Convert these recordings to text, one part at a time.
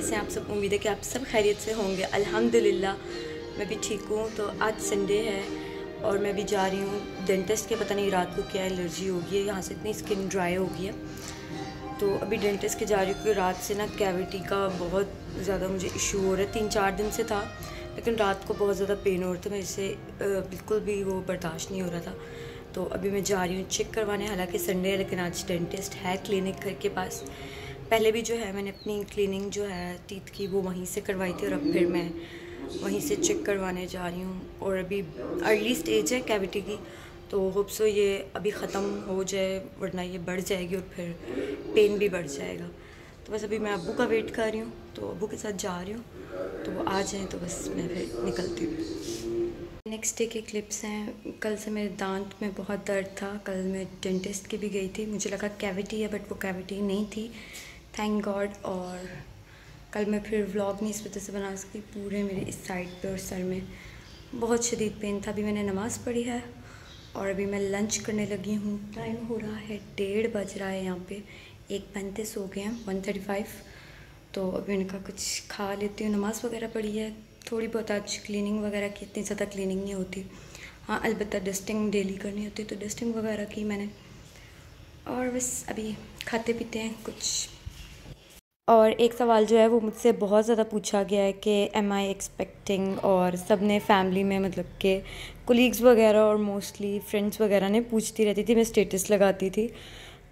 कैसे हैं आप सब उम्मीद है कि आप सब खैरियत से होंगे अल्हम्दुलिल्लाह मैं भी ठीक हूँ तो आज संडे है और मैं भी जा रही हूँ डेंटिस्ट के पता नहीं रात को क्या एलर्जी होगी है यहाँ से इतनी स्किन ड्राई हो गई है तो अभी डेंटिस्ट के जा रही हूँ क्योंकि रात से ना कैविटी का बहुत ज़्यादा मुझे इशू हो रहा है तीन चार दिन से था लेकिन रात को बहुत ज़्यादा पेन हो रहा था मैं इसे बिल्कुल भी वो बर्दाश्त नहीं हो रहा था तो अभी मैं जा रही हूँ चेक करवाने हालांकि संडे है लेकिन आज डेंटिस्ट है क्लिनिक घर के पास पहले भी जो है मैंने अपनी क्लीनिंग जो है टीथ की वो वहीं से करवाई थी और अब फिर मैं वहीं से चेक करवाने जा रही हूँ और अभी अर्ली स्टेज है कैविटी की तो होप्सो ये अभी ख़त्म हो जाए वरना ये बढ़ जाएगी और फिर पेन भी बढ़ जाएगा तो बस अभी मैं अबू का वेट कर रही हूँ तो अबू के साथ जा रही हूँ तो वो आ जाएँ तो बस मैं फिर निकलती हूँ नेक्स्ट डे के क्लिप्स हैं कल से मेरे दांत में बहुत दर्द था कल मैं डेंटिस्ट के भी गई थी मुझे लगा कैविटी है बट वो कैविटी नहीं थी थैंक गॉड और कल मैं फिर व्लॉग नहीं इस वजह से बना सकी पूरे मेरे इस साइड पे और सर में बहुत शदीद पेन था अभी मैंने नमाज़ पढ़ी है और अभी मैं लंच करने लगी हूँ टाइम हो रहा है डेढ़ बज रहा है यहाँ पे एक पैंतीस हो गए हैं वन थर्टी फाइव तो अभी मैंने कहा कुछ खा लेती हूँ नमाज़ वगैरह पढ़ी है थोड़ी बहुत आज क्लिनिंग वगैरह की इतनी ज़्यादा क्लिनिंग नहीं होती हाँ अलबत्त डस्टिंग डेली करनी होती तो डस्टिंग वगैरह की मैंने और बस अभी खाते पीते हैं कुछ और एक सवाल जो है वो मुझसे बहुत ज़्यादा पूछा गया है कि एम आई एक्सपेक्टिंग और सब ने फैमिली में मतलब के कोलीग्स वगैरह और मोस्टली फ्रेंड्स वगैरह ने पूछती रहती थी मैं स्टेटस लगाती थी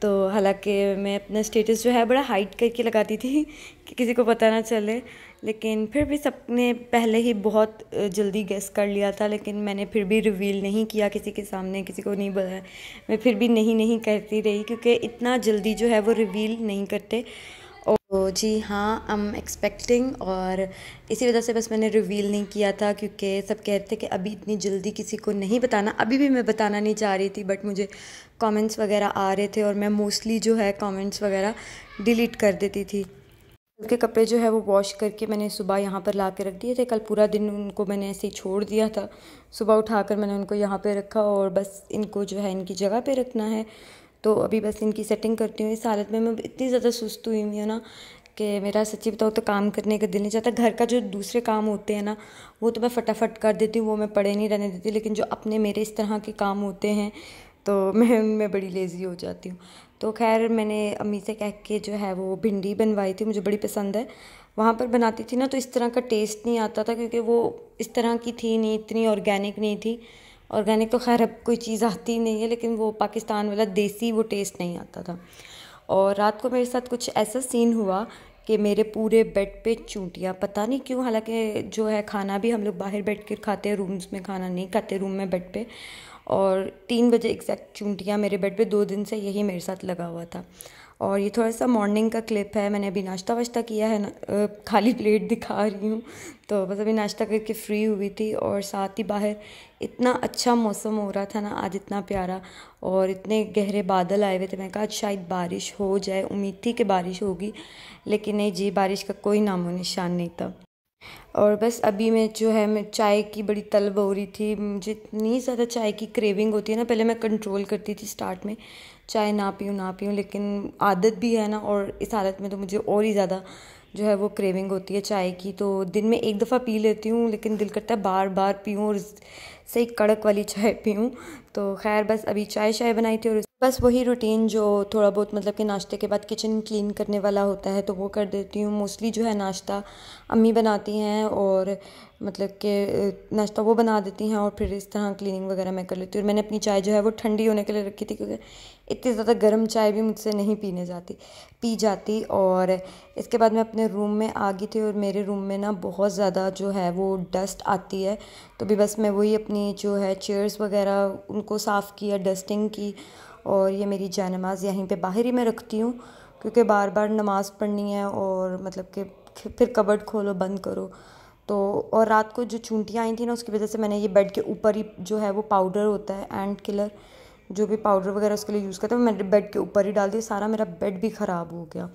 तो हालांकि मैं अपना स्टेटस जो है बड़ा हाइट करके लगाती थी कि किसी को पता ना चले लेकिन फिर भी सबने पहले ही बहुत जल्दी गेस कर लिया था लेकिन मैंने फिर भी रिवील नहीं किया किसी के सामने किसी को नहीं बताया मैं फिर भी नहीं नहीं करती रही क्योंकि इतना जल्दी जो है वो रिवील नहीं करते और जी हाँ आई एम एक्सपेक्टिंग और इसी वजह से बस मैंने रिवील नहीं किया था क्योंकि सब कह रहे थे कि अभी इतनी जल्दी किसी को नहीं बताना अभी भी मैं बताना नहीं चाह रही थी बट मुझे कमेंट्स वगैरह आ रहे थे और मैं मोस्टली जो है कमेंट्स वगैरह डिलीट कर देती थी उनके कपड़े जो है वो वॉश करके मैंने सुबह यहाँ पर ला रख दिए थे कल पूरा दिन उनको मैंने ऐसे ही छोड़ दिया था सुबह उठा मैंने उनको यहाँ पर रखा और बस इनको जो है इनकी जगह पर रखना है तो अभी बस इनकी सेटिंग करती हूँ इस हालत में मैं इतनी ज़्यादा सुस्त हुई हुई हूँ ना कि मेरा सच्ची बताओ तो काम करने का दिल नहीं चाहता घर का जो दूसरे काम होते हैं ना वो तो मैं फटाफट कर देती हूँ वो मैं पड़े नहीं रहने देती लेकिन जो अपने मेरे इस तरह के काम होते हैं तो मैं उनमें बड़ी लेज़ी हो जाती हूँ तो खैर मैंने अम्मी से कह के जो है वो भिंडी बनवाई थी मुझे बड़ी पसंद है वहाँ पर बनाती थी ना तो इस तरह का टेस्ट नहीं आता था क्योंकि वो इस तरह की थी नहीं इतनी ऑर्गेनिक नहीं थी ऑर्गेनिक तो खैर अब कोई चीज़ आती ही नहीं है लेकिन वो पाकिस्तान वाला देसी वो टेस्ट नहीं आता था और रात को मेरे साथ कुछ ऐसा सीन हुआ कि मेरे पूरे बेड पे चूंटियाँ पता नहीं क्यों हालांकि जो है खाना भी हम लोग बाहर बैठ कर खाते हैं रूम्स में खाना नहीं खाते रूम में बेड पे और तीन बजे एग्जैक्ट चूंटियाँ मेरे बेड पे दो दिन से यही मेरे साथ लगा हुआ था और ये थोड़ा सा मॉर्निंग का क्लिप है मैंने अभी नाश्ता वाश्ता किया है न, खाली प्लेट दिखा रही हूँ तो बस अभी नाश्ता करके फ्री हुई थी और साथ ही बाहर इतना अच्छा मौसम हो रहा था ना आज इतना प्यारा और इतने गहरे बादल आए हुए थे मैंने कहा आज शायद बारिश हो जाए उम्मीद थी कि बारिश होगी लेकिन नहीं जी बारिश का कोई नामो निशान नहीं था और बस अभी मैं जो है मैं चाय की बड़ी तलब हो रही थी मुझे इतनी ज़्यादा चाय की क्रेविंग होती है ना पहले मैं कंट्रोल करती थी स्टार्ट में चाय ना पीऊँ ना पीऊँ लेकिन आदत भी है ना और इस आदत में तो मुझे और ही ज़्यादा जो है वो क्रेविंग होती है चाय की तो दिन में एक दफ़ा पी लेती हूँ लेकिन दिल करता है बार बार पीऊँ और सही कड़क वाली चाय पीऊँ तो खैर बस अभी चाय शाय बनाई थी और बस वही रूटीन जो थोड़ा बहुत मतलब कि नाश्ते के बाद किचन क्लीन करने वाला होता है तो वो कर देती हूँ मोस्टली जो है नाश्ता अम्मी बनाती हैं और मतलब कि नाश्ता वो बना देती हैं और फिर इस तरह क्लीनिंग वगैरह मैं कर लेती हूँ और मैंने अपनी चाय जो है वो ठंडी होने के लिए रखी थी क्योंकि इतनी ज़्यादा गर्म चाय भी मुझसे नहीं पीने जाती पी जाती और इसके बाद मैं अपने रूम में आ गई थी और मेरे रूम में ना बहुत ज़्यादा जो है वो डस्ट आती है तो भी बस मैं वही अपनी मैंने जो है चेयर्स वगैरह उनको साफ़ किया डस्टिंग की और ये मेरी जाए नमाज़ यहीं पे बाहर ही मैं रखती हूँ क्योंकि बार बार नमाज़ पढ़नी है और मतलब कि फिर कबर्ड खोलो बंद करो तो और रात को जो चूंटियाँ आई थी ना उसकी वजह से मैंने ये बेड के ऊपर ही जो है वो पाउडर होता है एंड किलर जो भी पाउडर वगैरह उसके लिए यूज़ करते हैं मैंने बेड के ऊपर ही डाल दिया सारा मेरा बेड भी ख़राब हो गया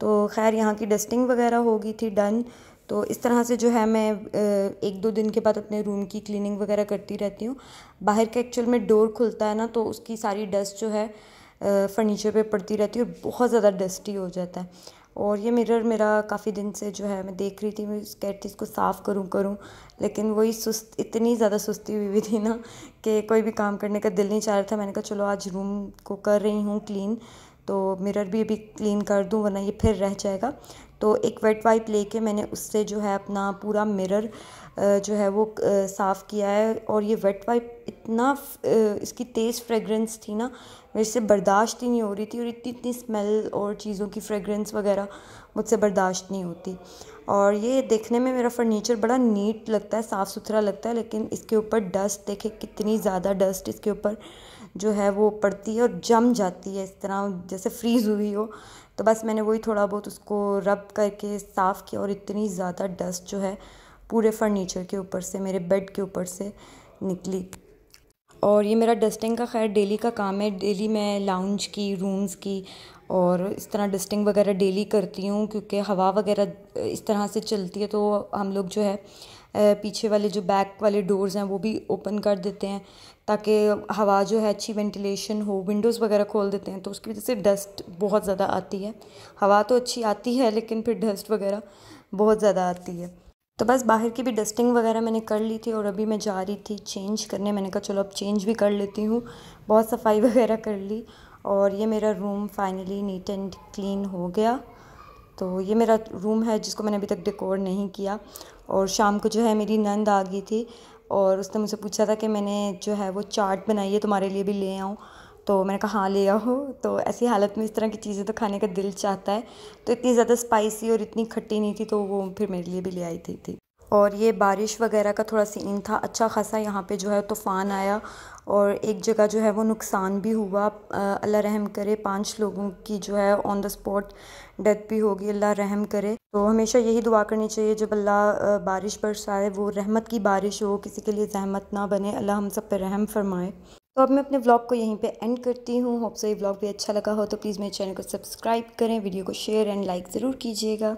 तो खैर यहाँ की डस्टिंग वगैरह हो गई थी डन तो इस तरह से जो है मैं एक दो दिन के बाद अपने रूम की क्लीनिंग वगैरह करती रहती हूँ बाहर का एक्चुअल में डोर खुलता है ना तो उसकी सारी डस्ट जो है फर्नीचर पे पड़ती रहती है और बहुत ज़्यादा डस्टी हो जाता है और ये मिरर मेरा काफ़ी दिन से जो है मैं देख रही थी मैं कहती थी इसको साफ़ करूँ करूँ लेकिन वही सुस्त इतनी ज़्यादा सुस्ती हुई हुई थी ना कि कोई भी काम करने का दिल नहीं चाह रहा था मैंने कहा चलो आज रूम को कर रही हूँ क्लीन तो मिरर भी अभी क्लीन कर दूँ वरना ये फिर रह जाएगा तो एक वेट वाइप लेके मैंने उससे जो है अपना पूरा मिरर जो है वो साफ़ किया है और ये वेट वाइप इतना इसकी तेज़ फ्रेगरेंस थी ना मेरे से बर्दाश्त ही नहीं हो रही थी और इतनी इतनी स्मेल और चीज़ों की फ्रेगरेंस वगैरह मुझसे बर्दाश्त नहीं होती और ये देखने में मेरा फर्नीचर बड़ा नीट लगता है साफ़ सुथरा लगता है लेकिन इसके ऊपर डस्ट देखे कितनी ज़्यादा डस्ट इसके ऊपर जो है वो पड़ती है और जम जाती है इस तरह जैसे फ्रीज़ हुई हो तो बस मैंने वही थोड़ा बहुत उसको रब करके साफ़ किया और इतनी ज़्यादा डस्ट जो है पूरे फर्नीचर के ऊपर से मेरे बेड के ऊपर से निकली और ये मेरा डस्टिंग का खैर डेली का काम है डेली मैं लाउंज की रूम्स की और इस तरह डस्टिंग वगैरह डेली करती हूँ क्योंकि हवा वगैरह इस तरह से चलती है तो हम लोग जो है पीछे वाले जो बैक वाले डोर्स हैं वो भी ओपन कर देते हैं ताकि हवा जो है अच्छी वेंटिलेशन हो विंडोज़ वगैरह खोल देते हैं तो उसकी वजह से डस्ट बहुत ज़्यादा आती है हवा तो अच्छी आती है लेकिन फिर डस्ट वगैरह बहुत ज़्यादा आती है तो बस बाहर की भी डस्टिंग वगैरह मैंने कर ली थी और अभी मैं जा रही थी चेंज करने मैंने कहा चलो अब चेंज भी कर लेती हूँ बहुत सफाई वगैरह कर ली और ये मेरा room finally neat and clean हो गया तो ये मेरा रूम है जिसको मैंने अभी तक डेकोर नहीं किया और शाम को जो है मेरी नंद आ गई थी और उसने मुझसे पूछा था कि मैंने जो है वो चाट बनाई है तुम्हारे लिए भी ले आऊँ तो मैंने कहा हाँ ले आओ तो ऐसी हालत में इस तरह की चीज़ें तो खाने का दिल चाहता है तो इतनी ज़्यादा स्पाइसी और इतनी खट्टी नहीं थी तो वो फिर मेरे लिए भी ले आई थी थी और ये बारिश वगैरह का थोड़ा सीन था अच्छा ख़ासा यहाँ पे जो है तूफ़ान आया और एक जगह जो है वो नुकसान भी हुआ अल्लाह रहम करे पांच लोगों की जो है ऑन द स्पॉट डेथ भी होगी अल्लाह रहम करे तो हमेशा यही दुआ करनी चाहिए जब अल्लाह बारिश बरसाए वो रहमत की बारिश हो किसी के लिए जहमत ना बने अल्लाह हम सब पर रहम फरमाए तो अब मैं अपने व्लॉग को यहीं पे एंड करती हूँ होप सो ये व्लॉग भी अच्छा लगा हो तो प्लीज़ मेरे चैनल को सब्सक्राइब करें वीडियो को शेयर एंड लाइक ज़रूर कीजिएगा